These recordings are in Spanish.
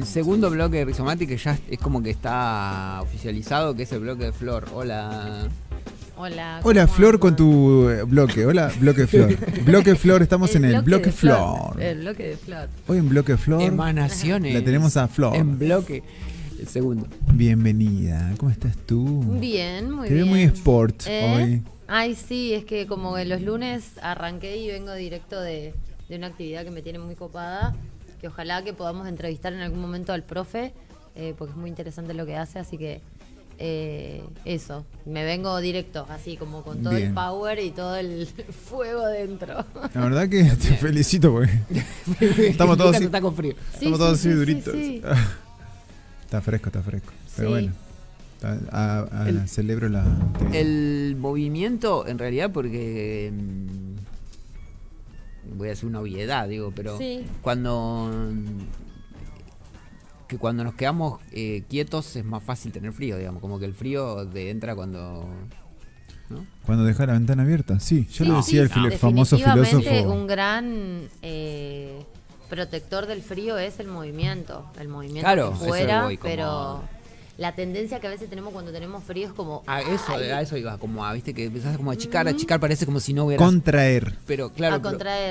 el segundo bloque de Rizomati que ya es como que está oficializado, que es el bloque de Flor. Hola. Hola. Hola Flor con tu eh, bloque. Hola, bloque Flor. bloque Flor, estamos en el bloque, Flor. El bloque de Flor. Hoy en bloque Flor. Emanaciones. La tenemos a Flor. En bloque. El segundo. Bienvenida. ¿Cómo estás tú? Bien, muy bien. Te muy sport ¿Eh? hoy. Ay, sí, es que como los lunes arranqué y vengo directo de una actividad que me tiene muy copada que ojalá que podamos entrevistar en algún momento al profe, eh, porque es muy interesante lo que hace, así que eh, eso, me vengo directo, así como con todo el power y todo el fuego dentro. La verdad que te felicito porque estamos todos así, está estamos duritos. está fresco, está fresco, pero bueno. Ah, ah, celebro la... El movimiento, en realidad, porque mm, voy a hacer una obviedad, digo, pero cuando que cuando nos quedamos eh, quietos es más fácil tener frío, digamos, como que el frío de entra cuando Cuando deja la ventana abierta, sí, yo lo decía el ah, famoso filósofo. Un gran eh, protector del frío es el movimiento, el movimiento fuera, pero la tendencia que a veces tenemos cuando tenemos frío es como... A eso, a eso iba, como a, viste, que empezás como a achicar, parece como si no hubiera... Contraer. Pero claro,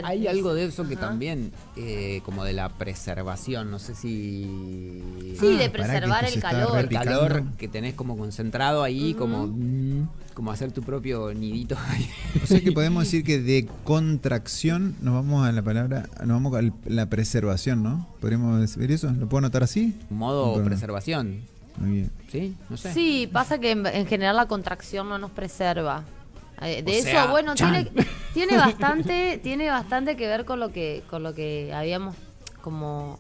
hay algo de eso que también, eh, como de la preservación, no sé si... Sí, de ah, preservar el calor. El calor que tenés como concentrado ahí, como, mm, como hacer tu propio nidito. o sea que podemos decir que de contracción nos vamos a la palabra, nos vamos a la preservación, ¿no? ¿Podríamos decir eso? ¿Lo puedo notar así? Modo preservación. Sí, pasa que en, general la contracción no nos preserva. Eh, de eso, bueno, tiene, bastante, tiene bastante que ver con lo que, con lo que habíamos como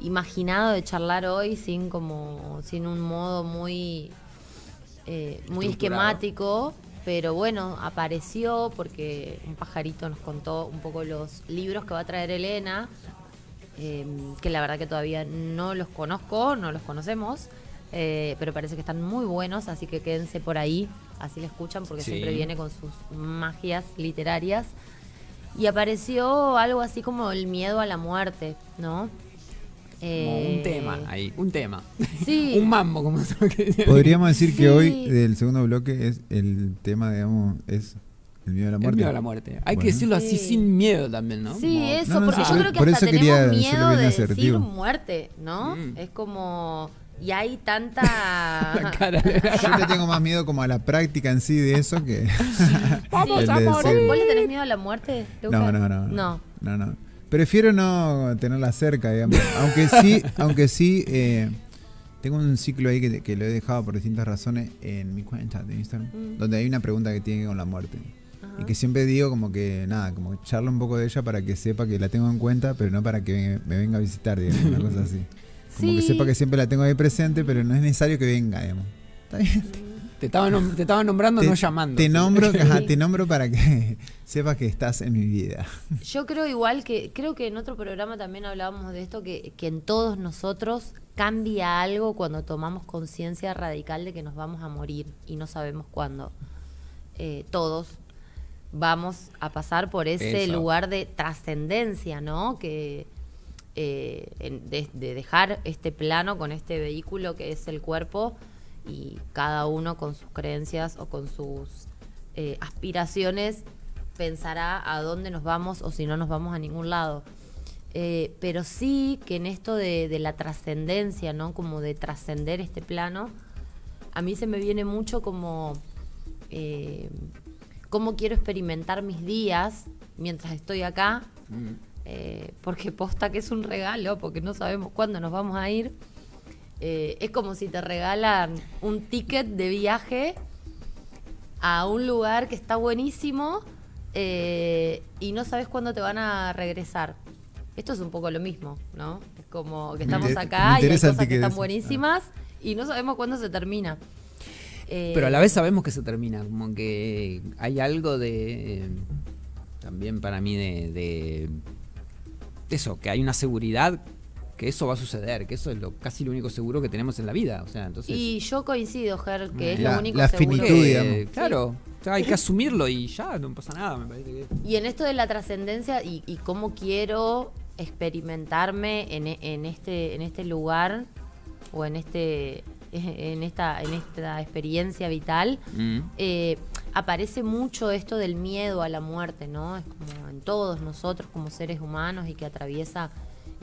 imaginado de charlar hoy sin como, sin un modo muy, eh, muy esquemático. Pero bueno, apareció porque un pajarito nos contó un poco los libros que va a traer Elena, em, que la verdad que todavía no los conozco, no los conocemos. Eh, pero parece que están muy buenos, así que quédense por ahí, así le escuchan, porque siempre viene con sus magias literarias. Y apareció algo así como el miedo a la muerte, ¿no? Eh... un tema ahí, un tema. Sí. un mambo, como se Podríamos decir que hoy, del segundo bloque, es el tema, digamos, es el miedo a la muerte. El miedo a la muerte. Hay que decirlo así sin miedo también, ¿no? Sí, eso, porque yo creo que hasta tenemos miedo de decir muerte, ¿no? Mm. Es como y hay tanta... Yo te tengo más miedo como a la práctica en sí de eso que... ¿Vos le tenés miedo a la muerte? No, no, no. No. No, Prefiero no tenerla cerca, digamos. Aunque sí, aunque sí, eh, tengo un ciclo ahí que, lo he dejado por distintas razones en mi cuenta de Instagram, mm. donde hay una pregunta que tiene que ver con la muerte. Y que siempre digo como que, nada, como charla un poco de ella para que sepa que la tengo en cuenta, pero no para que me, me venga a visitar, digamos, una cosa así. Como que sepa que siempre la tengo ahí presente, pero no es necesario que venga, digamos. Te estaba, te nombrando, no llamando. Te nombro, para que sepas que estás en mi vida. Yo creo igual que, creo que en otro programa también hablábamos de esto, que, en todos nosotros cambia algo cuando tomamos conciencia radical de que nos vamos a morir y no sabemos cuándo. Eh, todos vamos a pasar por ese lugar de trascendencia, ¿no? Que, eh, de, dejar este plano con este vehículo que es el cuerpo y cada uno con sus creencias o con sus eh, aspiraciones pensará a dónde nos vamos o si no nos vamos a ningún lado. Eh, pero sí que en esto de, la trascendencia, ¿no? Como de trascender este plano, a mí se me viene mucho como cómo quiero experimentar mis días mientras estoy acá. Mm. Eh, porque posta que es un regalo, porque no sabemos cuándo nos vamos a ir. Eh, es como si te regalan un ticket de viaje a un lugar que está buenísimo eh, y no sabes cuándo te van a regresar. Esto es un poco lo mismo, ¿no? Es como que estamos acá y hay cosas que están buenísimas y no sabemos cuándo se termina. Pero a la vez sabemos que se termina, como que hay algo de... también para mí de eso, que hay una seguridad que eso va a suceder, que eso es lo casi lo único seguro que tenemos en la vida. y yo coincido, Ger, que es lo único seguro. Eh, claro, hay que asumirlo y ya, no pasa nada, me parece que... Y en esto de la trascendencia y, cómo quiero experimentarme en, este, en este lugar o en este en esta, en esta experiencia vital, mm. eh, aparece mucho esto del miedo a la muerte, ¿no? Es como todos nosotros como seres humanos y que atraviesa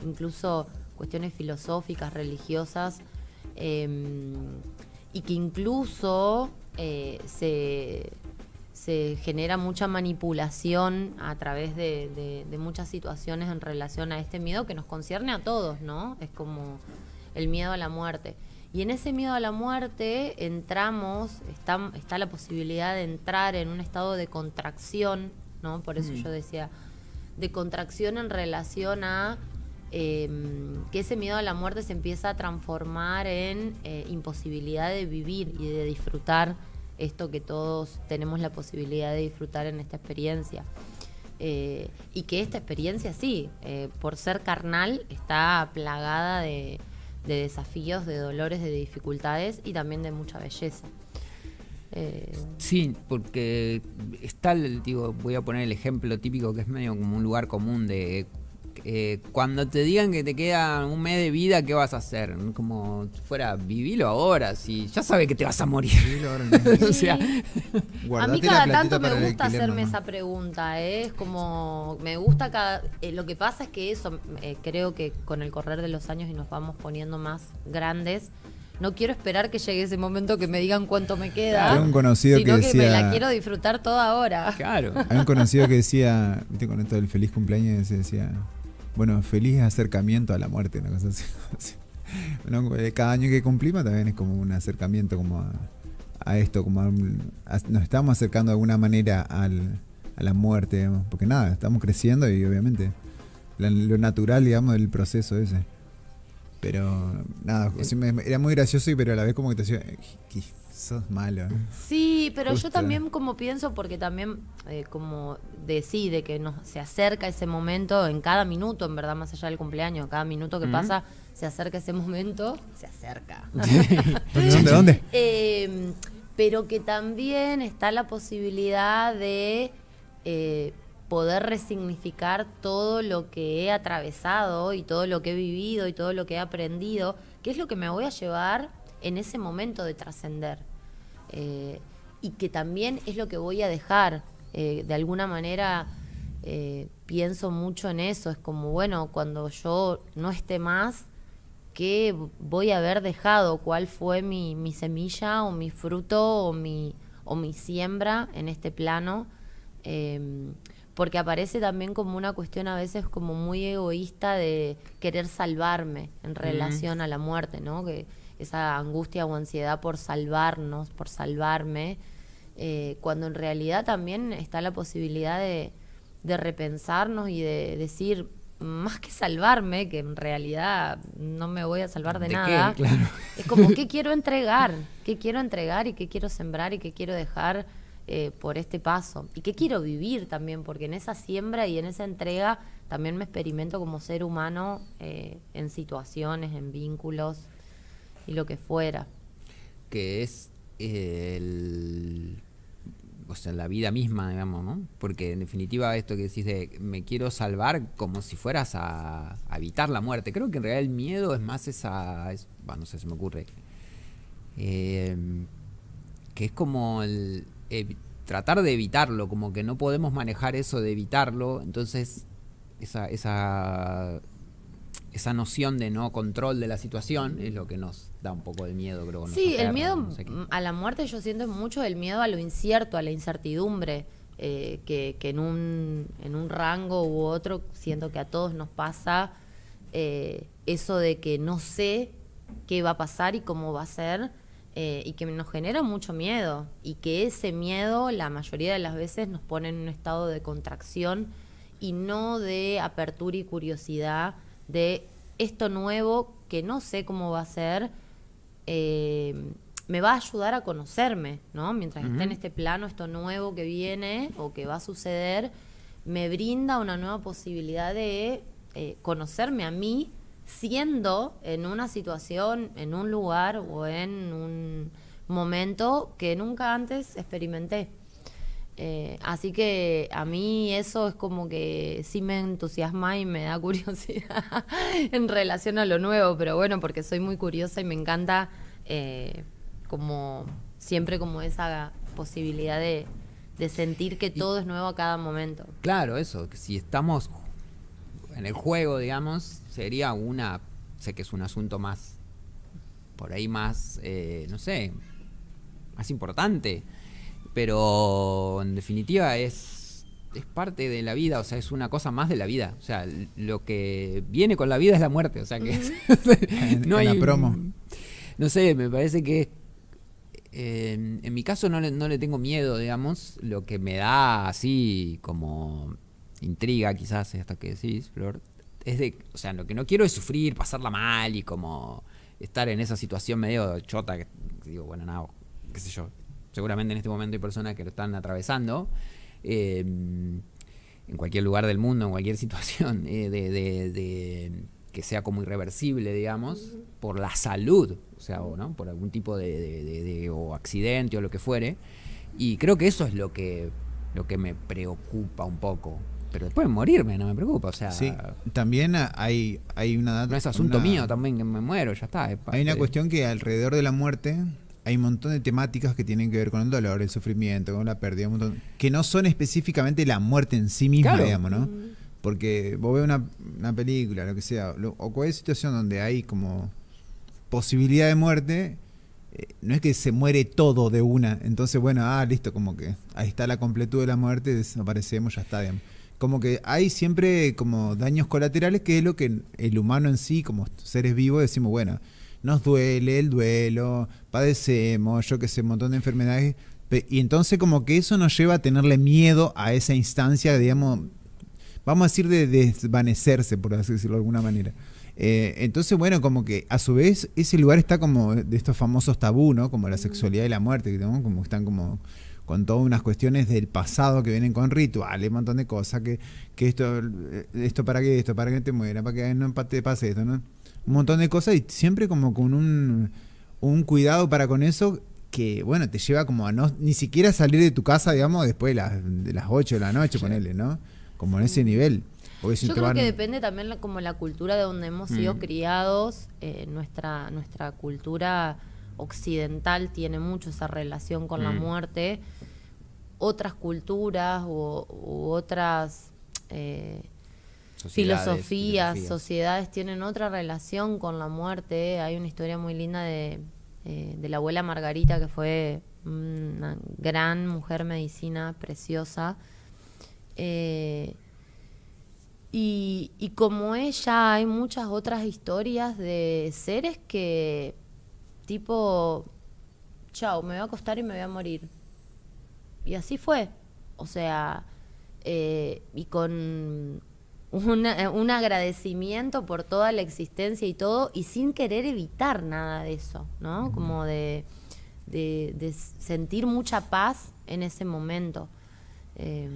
incluso cuestiones filosóficas, religiosas, em, y que incluso eh, se, genera mucha manipulación a través de, muchas situaciones en relación a este miedo que nos concierne a todos, ¿no? Es como el miedo a la muerte. Y en ese miedo a la muerte entramos, está, está, la posibilidad de entrar en un estado de contracción por eso mm. yo decía, de contracción en relación a em, que ese miedo a la muerte se empieza a transformar en eh, imposibilidad de vivir y de disfrutar esto que todos tenemos la posibilidad de disfrutar en esta experiencia. Eh, y que esta experiencia sí, eh, por ser carnal, está plagada de desafíos, de dolores, de dificultades y también de mucha belleza. Sí, porque está, digo, voy a poner el ejemplo típico que es medio como un lugar común de eh, cuando te digan que te queda un mes de vida, ¿qué vas a hacer? Como fuera, vivilo ahora, si ya sabes que te vas a morir. a mí cada tanto me gusta hacerme esa pregunta, ¿eh? es como, me gusta cada... Eh, lo que pasa es que eso, creo que con el correr de los años y nos vamos poniendo más grandes, no quiero esperar que llegue ese momento que me digan cuánto me queda. Hay un conocido que, decía, la quiero disfrutar toda ahora. Claro. Hay un conocido que decía, viste, con esto feliz cumpleaños, decía, bueno, feliz acercamiento a la muerte, eh, cada año que cumplimos también es como un acercamiento como a, esto, como nos estamos acercando de alguna manera a la muerte, porque nada, estamos creciendo y obviamente lo natural, digamos, del proceso ese. Pero nada, eh. era muy gracioso y pero a la vez como que te que sos malo. Sí, pero yo también como pienso, porque también eh, como decide que se acerca ese momento en cada minuto, en verdad, más allá del cumpleaños, cada minuto que pasa, se acerca ese momento, se acerca. ¿De dónde? Em, pero que también está la posibilidad de eh, poder resignificar todo lo que he atravesado y todo lo que he vivido y todo lo que he aprendido, que es lo que me voy a llevar en ese momento de trascender. Eh, y que también es lo que voy a dejar. Eh, de alguna manera eh, pienso mucho en eso, es como, bueno, cuando yo no esté más, ¿qué voy a haber dejado? ¿Cuál fue mi, mi semilla o mi fruto o mi, o mi siembra en este plano? porque aparece también como una cuestión a veces como muy egoísta de querer salvarme en relación a la muerte, ¿no? Que esa angustia o ansiedad por salvarnos, por salvarme, eh, cuando en realidad también está la posibilidad de, repensarnos y de decir, más que salvarme, que en realidad no me voy a salvar de, nada, es como qué quiero entregar, qué quiero entregar y qué quiero sembrar y qué quiero dejar eh, por este paso y que quiero vivir también, porque en esa siembra y en esa entrega también me experimento como ser humano eh, en situaciones, en vínculos y lo que fuera. Que es eh, o sea, la vida misma, digamos, ¿no? Porque en definitiva esto que decís de me quiero salvar como si fueras a, evitar la muerte. Creo que en realidad el miedo es más esa, bueno, no sé, se me ocurre. que es como el, tratar de evitarlo, como que no podemos manejar eso de evitarlo, entonces esa, noción de no control de la situación es lo que nos da un poco de miedo, creo. Sí, el miedo a la muerte yo siento mucho el miedo a lo incierto, a la incertidumbre, eh, que, en, un, rango u otro siento que a todos nos pasa eh, eso de que no sé qué va a pasar y cómo va a ser eh, y que nos genera mucho miedo y que ese miedo la mayoría de las veces nos pone en un estado de contracción y no de apertura y curiosidad de esto nuevo que no sé cómo va a ser. Eh, me va a ayudar a conocerme, ¿no? Mientras esté en este plano, esto nuevo que viene o que va a suceder, me brinda una nueva posibilidad de eh, conocerme a mí siendo en una situación, en un lugar o en un momento que nunca antes experimenté. Eh, así que a mí eso es como que sí me entusiasma y me da curiosidad en relación a lo nuevo, pero bueno, porque soy muy curiosa y me encanta eh, como siempre como esa posibilidad de, sentir que todo es nuevo a cada momento. Claro, eso, que si estamos en el juego, digamos, sería una, sé que es un asunto más, por ahí más, eh, no sé, más importante, pero en definitiva es, es parte de la vida, o sea, es una cosa más de la vida, o sea, lo que viene con la vida es la muerte, o sea que... no hay, promo. No sé, me parece que eh, en mi caso no no le tengo miedo, digamos, lo que me da así como intriga quizás hasta que decís, Flor, es de, o sea, lo que no quiero es sufrir, pasarla mal y como estar en esa situación medio chota que digo, bueno, nada, qué sé yo, seguramente en este momento hay personas que lo están atravesando. Em, en cualquier lugar del mundo, en cualquier situación eh, de, de, que sea como irreversible, digamos, por la salud, o sea, o, ¿no? por algún tipo de, de, o accidente o lo que fuere. Y creo que eso es lo que, lo que me preocupa un poco, pero después morirme, no me preocupa. O sea, también hay, hay una data. No es asunto mío también que me muero, ya está. hay una cuestión que alrededor de la muerte hay un montón de temáticas que tienen que ver con el dolor, el sufrimiento, con la pérdida, un montón, que no son específicamente la muerte en sí misma, digamos, ¿no? Mm. Porque vos ves una, una película, lo que sea, o cualquier situación donde hay como posibilidad de muerte, eh, no es que se muere todo de una. Entonces, bueno, ah, listo, como que ahí está la completud de la muerte, desaparecemos, ya está, digamos como que hay siempre como daños colaterales que es lo que el humano en sí, como seres vivos, decimos, bueno, nos duele el duelo, padecemos, yo que sé, un montón de enfermedades. Y entonces como que eso nos lleva a tenerle miedo a esa instancia, digamos, vamos a decir de desvanecerse, por así decirlo de alguna manera. Eh, entonces, bueno, como que a su vez ese lugar está como de estos famosos tabú, ¿no? Como la sexualidad y la muerte, que Como están como con todas unas cuestiones del pasado que vienen con rituales, un montón de cosas, que, que esto, esto para que esto, para que te muera, para que no te pase esto, ¿no? Un montón de cosas y siempre como con un, un cuidado para con eso que, bueno, te lleva como a no, ni siquiera salir de tu casa, digamos, después de las, de 8 de la noche, ponele, ¿no? Como en ese mm. nivel. Yo creo que depende también como la cultura de donde hemos sido mm. criados, eh, nuestra, nuestra cultura occidental tiene mucho esa relación con la mm. muerte, otras culturas u, otras eh, filosofías, sociedades tienen otra relación con la muerte. Hay una historia muy linda de, eh, la abuela Margarita, que fue una gran mujer medicina, preciosa. Eh, y como ella hay muchas otras historias de seres que Tipo, chao, me voy a acostar y me voy a morir. Y así fue. O sea, eh, y con un agradecimiento por toda la existencia y todo, y sin querer evitar nada de eso, ¿no? Como de, sentir mucha paz en ese momento. Eh,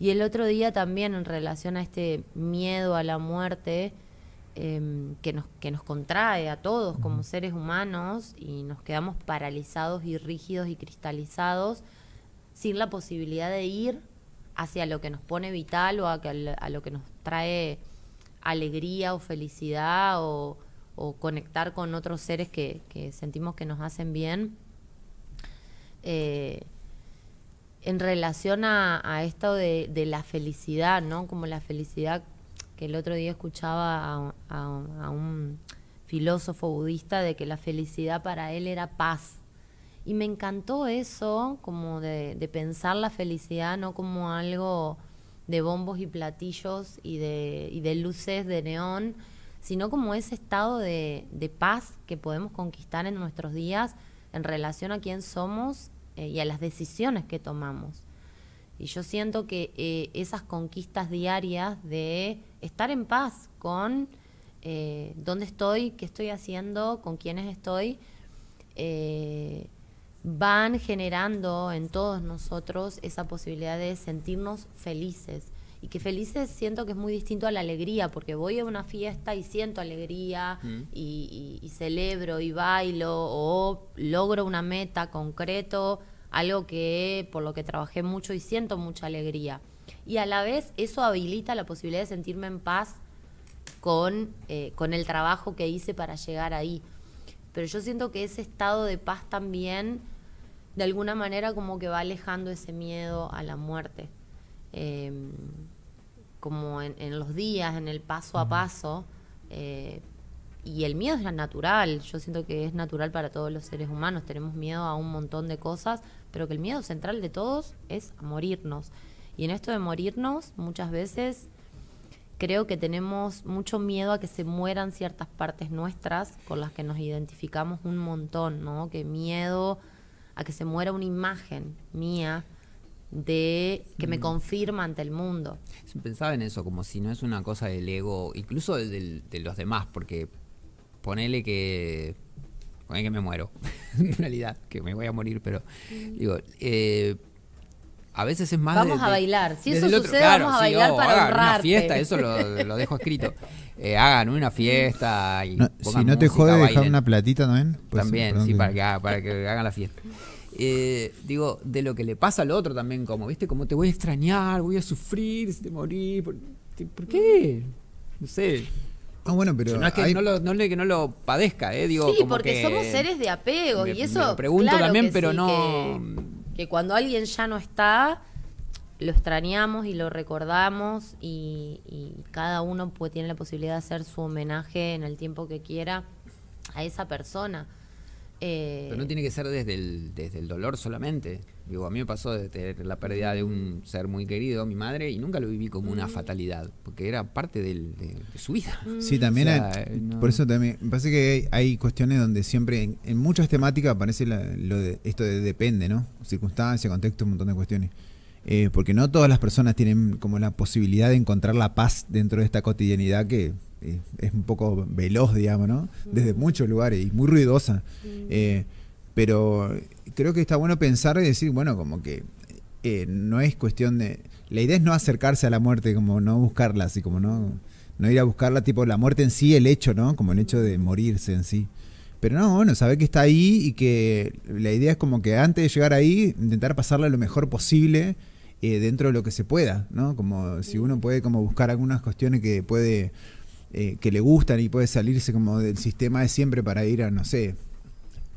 y el otro día también en relación a este miedo a la muerte, Em, que, nos, que nos contrae a todos como seres humanos y nos quedamos paralizados y rígidos y cristalizados sin la posibilidad de ir hacia lo que nos pone vital o a, lo que nos trae alegría o felicidad o, conectar con otros seres que, sentimos que nos hacen bien. Eh, en relación a, esto de, de, la felicidad, ¿no? Como la felicidad que el otro día escuchaba a, un filósofo budista de que la felicidad para él era paz. Y me encantó eso, como de, pensar la felicidad no como algo de bombos y platillos y de, luces de neón, sino como ese estado de, paz que podemos conquistar en nuestros días en relación a quién somos eh, y a las decisiones que tomamos. Y yo siento que eh, esas conquistas diarias de estar en paz con eh, dónde estoy, qué estoy haciendo, con quiénes estoy, eh, van generando en todos nosotros esa posibilidad de sentirnos felices. Y que felices siento que es muy distinto a la alegría, porque voy a una fiesta y siento alegría mm. y, y celebro y bailo o logro una meta concreto algo que por lo que trabajé mucho y siento mucha alegría. Y a la vez eso habilita la posibilidad de sentirme en paz eh, con, el trabajo que hice para llegar ahí. Pero yo siento que ese estado de paz también, de alguna manera, como que va alejando ese miedo a la muerte. Em, como en, los días, en el paso a paso. Eh, y el miedo es natural, yo siento que es natural para todos los seres humanos, tenemos miedo a un montón de cosas, pero que el miedo central de todos es a morirnos. Y en esto de morirnos, muchas veces creo que tenemos mucho miedo a que se mueran ciertas partes nuestras con las que nos identificamos un montón, ¿no? Que miedo a que se muera una imagen mía de que me mm. confirma ante el mundo. Pensaba en eso, como si no es una cosa del ego, incluso de los demás, porque ponele que que me muero, en realidad, que me voy a morir, pero digo, eh, a veces es más. Vamos a bailar. Si eso sucede, vamos a bailar oh, para hagan una fiesta, eso lo, dejo escrito. Eh, hagan una fiesta. si no te jode, dejar una platita pues, también. también, sí, para, que para que, hagan la fiesta. Eh, digo, de lo que le pasa al otro también, como, ¿viste? Como te voy a extrañar, voy a sufrir, si te morí. ¿por qué? No sé. Ah, bueno, pero. No es que, no, lo, padezca, eh, Digo, sí, porque somos seres de apego y eso. pregunto también, pero no. Que, cuando alguien ya no está, lo extrañamos y lo recordamos y, cada uno puede, tiene la posibilidad de hacer su homenaje en el tiempo que quiera a esa persona. pero no eh, tiene que ser desde el, desde el dolor solamente a mí me pasó de tener la pérdida de un ser muy querido, mi madre, y nunca lo viví como una mm. fatalidad, porque era parte de, su vida. Mm. Sí, también, eh, por eso también, me parece que hay, cuestiones donde siempre, en, muchas temáticas aparece esto de depende, ¿no? Circunstancia, contexto, un montón de cuestiones. Eh, porque no todas las personas tienen como la posibilidad de encontrar la paz dentro de esta cotidianidad que eh, es un poco veloz, digamos, ¿no? Mm. Desde muchos lugares y muy ruidosa. pero creo que está bueno pensar y decir, bueno, como que eh, no es cuestión de... La idea es no acercarse a la muerte, como no buscarla, así como no, no ir a buscarla, tipo la muerte en sí, el hecho, ¿no? Como el hecho de morirse en sí. Pero no, bueno, saber que está ahí y que la idea es como que antes de llegar ahí, intentar pasarla lo mejor posible eh, dentro de lo que se pueda, ¿no? Como si uno puede como buscar algunas cuestiones que puede... Eh, que le gustan y puede salirse como del sistema de siempre para ir a, no sé,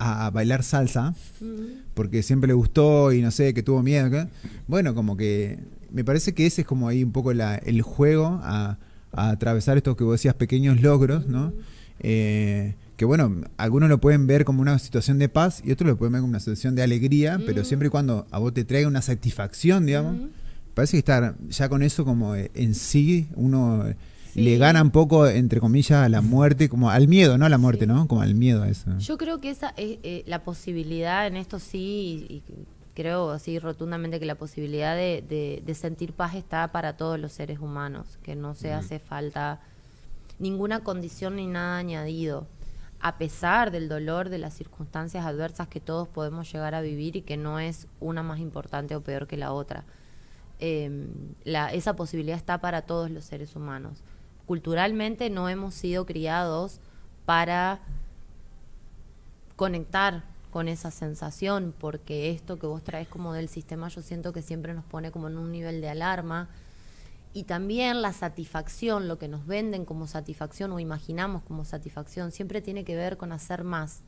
a bailar salsa, mm. porque siempre le gustó y no sé, que tuvo miedo. Bueno, como que me parece que ese es como ahí un poco el juego a, atravesar estos que vos decías pequeños logros, ¿no? Mm. Eh, que bueno, algunos lo pueden ver como una situación de paz y otros lo pueden ver como una situación de alegría, pero mm. siempre y cuando a vos te trae una satisfacción, digamos, parece que estar ya con eso como en sí, uno le gana un poco, entre comillas, a la muerte, como al miedo, ¿no? A la muerte, ¿no? Como al miedo a eso. Yo creo que esa es eh, la posibilidad en esto sí, y, creo así rotundamente que la posibilidad de, sentir paz está para todos los seres humanos, que no se hace falta ninguna condición ni nada añadido, a pesar del dolor, de las circunstancias adversas que todos podemos llegar a vivir y que no es una más importante o peor que la otra. Em, esa posibilidad está para todos los seres humanos culturalmente no hemos sido criados para conectar con esa sensación, porque esto que vos traes como del sistema yo siento que siempre nos pone como en un nivel de alarma. Y también la satisfacción, lo que nos venden como satisfacción o imaginamos como satisfacción, siempre tiene que ver con hacer más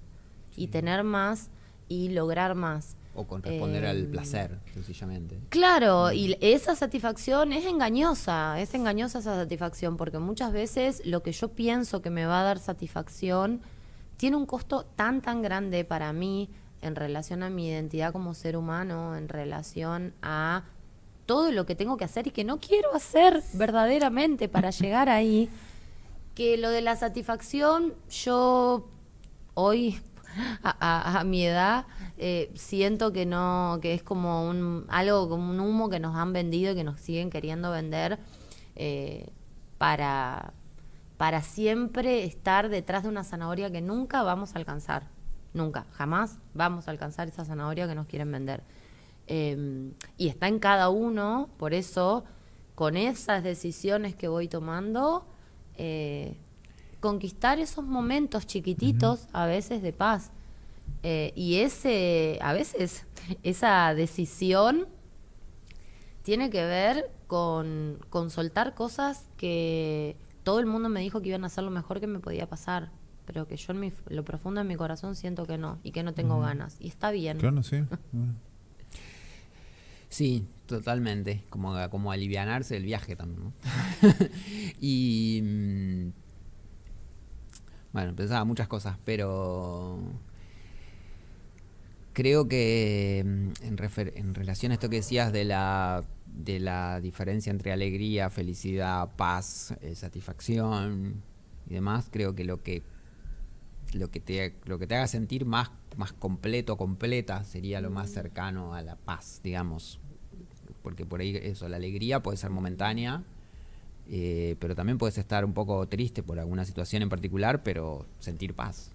y tener más y lograr más. O con responder al eh, placer, sencillamente. Claro, mm. y esa satisfacción es engañosa, es engañosa esa satisfacción, porque muchas veces lo que yo pienso que me va a dar satisfacción tiene un costo tan, tan grande para mí en relación a mi identidad como ser humano, en relación a todo lo que tengo que hacer y que no quiero hacer verdaderamente para llegar ahí, que lo de la satisfacción, yo hoy, a mi edad, eh, siento que no, que es como un, algo, como un humo que nos han vendido y que nos siguen queriendo vender eh, para, para siempre estar detrás de una zanahoria que nunca vamos a alcanzar. Nunca, jamás vamos a alcanzar esa zanahoria que nos quieren vender. Em, y está en cada uno, por eso, con esas decisiones que voy tomando, eh, conquistar esos momentos chiquititos a veces de paz eh, y ese, a veces, esa decisión tiene que ver con, con soltar cosas que todo el mundo me dijo que iban a ser lo mejor que me podía pasar, pero que yo en mi, lo profundo de mi corazón siento que no y que no tengo ganas. Y está bien. Claro, sí. sí, totalmente. Como, como alivianarse del viaje también. y. Mm, bueno, pensaba muchas cosas, pero creo que mm, en, relación a esto que decías de la de la diferencia entre alegría, felicidad, paz, eh, satisfacción y demás, creo que lo que lo que te lo que te haga sentir más más completo, completa sería lo más cercano a la paz, digamos, porque por ahí eso la alegría puede ser momentánea eh, pero también puedes estar un poco triste por alguna situación en particular, pero sentir paz.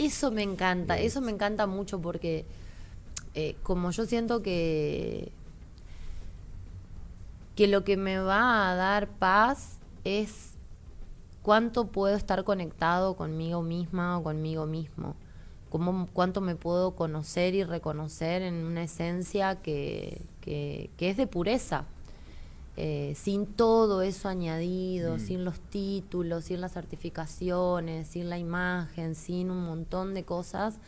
eso me encanta, eh, eso me encanta mucho porque eh, como yo siento que, que lo que me va a dar paz es cuánto puedo estar conectado conmigo misma o conmigo mismo, cómo, cuánto me puedo conocer y reconocer en una esencia que, que es de pureza eh, sin todo eso añadido, mm. sin los títulos, sin las certificaciones, sin la imagen, sin un montón de cosas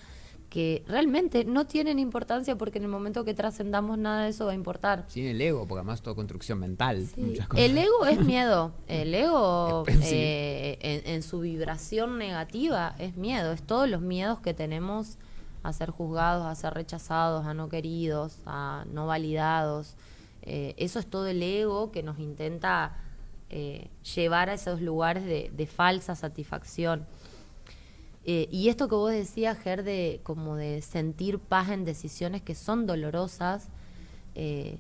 que realmente no tienen importancia porque en el momento que trascendamos nada de eso va a importar. Sin el ego, porque además todo construcción mental. El ego es miedo. El ego pues eh, en, su vibración negativa es miedo. Es todos los miedos que tenemos a ser juzgados, a ser rechazados, a no queridos, a no validados. Eh, eso es todo el ego que nos intenta eh, llevar a esos lugares de, falsa satisfacción. Eh, y esto que vos decías, Ger, de, como de sentir paz en decisiones que son dolorosas, en,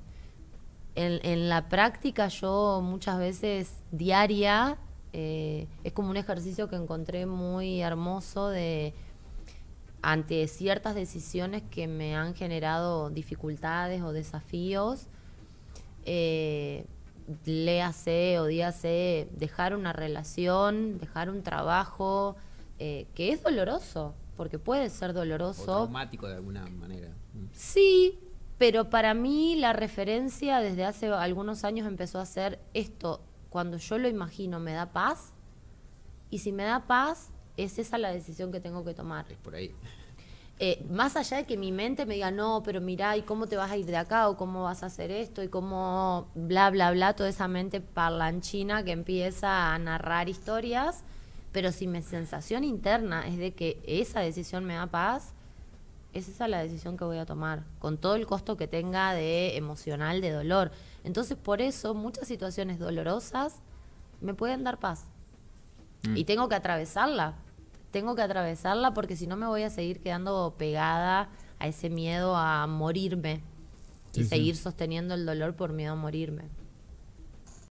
la práctica yo muchas veces diaria, es como un ejercicio que encontré muy hermoso ante ciertas decisiones que me han generado dificultades o desafíos, eh, léase o díase dejar una relación, dejar un trabajo, eh, que es doloroso, porque puede ser doloroso. O de alguna manera. Mm. Sí, pero para mí la referencia desde hace algunos años empezó a ser esto, cuando yo lo imagino me da paz, y si me da paz, es esa la decisión que tengo que tomar. Es por ahí. Eh, más allá de que mi mente me diga, no, pero mira ¿y cómo te vas a ir de acá? ¿O cómo vas a hacer esto? ¿Y cómo bla, bla, bla? Toda esa mente parlanchina que empieza a narrar historias. Pero si mi sensación interna es de que esa decisión me da paz, es la decisión que voy a tomar, con todo el costo que tenga de emocional, de dolor. Entonces, por eso muchas situaciones dolorosas me pueden dar paz. Mm. Y tengo que atravesarla, tengo que atravesarla porque si no me voy a seguir quedando pegada a ese miedo a morirme y seguir sosteniendo el dolor por miedo a morirme.